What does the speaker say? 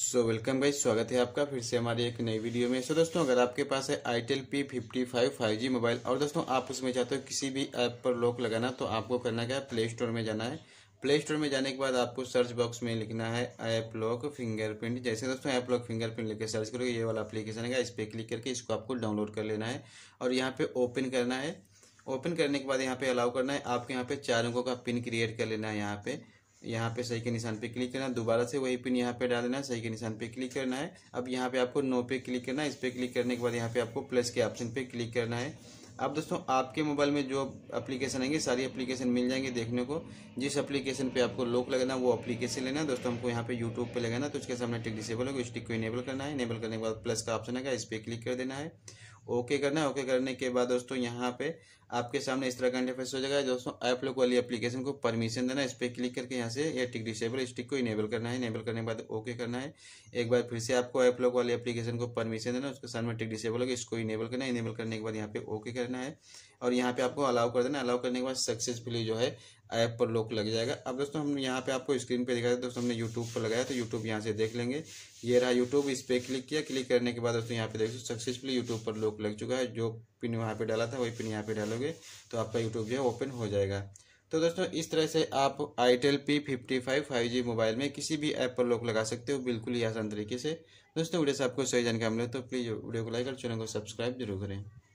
so welcome भाई स्वागत है आपका फिर से हमारे एक नई वीडियो में सो so, दोस्तों अगर आपके पास है itel P fifty five five G mobile और दोस्तों आप उसमें चाहते हो किसी भी ऐप पर लॉक लगाना तो आपको करना क्या है प्ले स्टोर में जाना है प्ले स्टोर में जाने के बाद आपको सर्च बॉक्स में लिखना है ऐप लॉक फिंगरप्रिंट जैसे दोस्तों ऐप लॉक फिंगरप्रिंट लिखकर सर्च करोगे ये वाला अपलीकेशन है इस पर क्लिक करके इसको आपको डाउनलोड कर लेना है और यहाँ पे ओपन करना है ओपन करने के बाद यहाँ पे अलाउ करना है आपको यहाँ पे चार अंकों का पिन क्रिएट कर लेना है यहाँ पे यहाँ पे सही के निशान पे क्लिक करना दोबारा से वही पिन यहाँ पे डाल देना सही के निशान पे क्लिक करना है अब यहाँ पे आपको नो पे क्लिक करना है इस पर क्लिक करने के बाद यहाँ पे आपको प्लस के ऑप्शन पे क्लिक करना है अब दोस्तों आपके मोबाइल में जो एप्लीकेशन आएंगे सारी एप्लीकेशन मिल जाएंगे देखने को जिस एप्लीकेशन पे आपको लोक लगाना वो एप्लीकेशन लेना है दोस्तों हमको यहाँ पे यूट्यूब पे लगाना तो उसके सामने टिक डिसेबल होगा उस टिक को इनेबल करना है इनेबल करने के बाद प्लस का ऑप्शन आएगा इस पर क्लिक कर देना है ओके करना है ओके करने के बाद दोस्तों यहाँ पे आपके सामने इस तरह का इंटरफेस हो जाएगा दोस्तों ऐप लोग वाली एप्लीकेशन को परमिशन देना है इस पर क्लिक करके यहाँ से ये टिक डिसेबल स्टिक को इनेबल करना है इनेबल करने के बाद ओके करना है एक बार फिर से आपको ऐप लोग वाली एप्लीकेशन को परमिशन देना है उसके सामने टिक डिसेबल होगा इसको इनेबल करना है इनेबल करने के बाद यहाँ पे ओके करना है और यहाँ पे आपको अलाउ कर देना अलाउ करने के बाद सक्सेसफुली जो है ऐप पर लॉक लग जाएगा अब दोस्तों हमने यहाँ पे आपको स्क्रीन पे दिखा दोस्तों हमने यूट्यूब पर लगाया तो यूट्यूब यहाँ से देख लेंगे ये रहा यूट्यूब इस पर क्लिक किया क्लिक करने के बाद दोस्तों यहाँ पे देखो सक्सेसफुली यूट्यूब पर लॉक लग चुका है जो पिन वहाँ पे डाला था वही पिन यहाँ पे डालोगे तो आपका यूट्यूब जो है ओपन हो जाएगा तो दोस्तों इस तरह से आप itel P fifty five five G mobile में किसी भी ऐप पर लॉक लगा सकते हो बिल्कुल ही आसान तरीके से दोस्तों वीडियो से आपको सही जानकारी मिले तो प्लीज़ वीडियो को लाइक और चैनल को सब्सक्राइब जरूर करें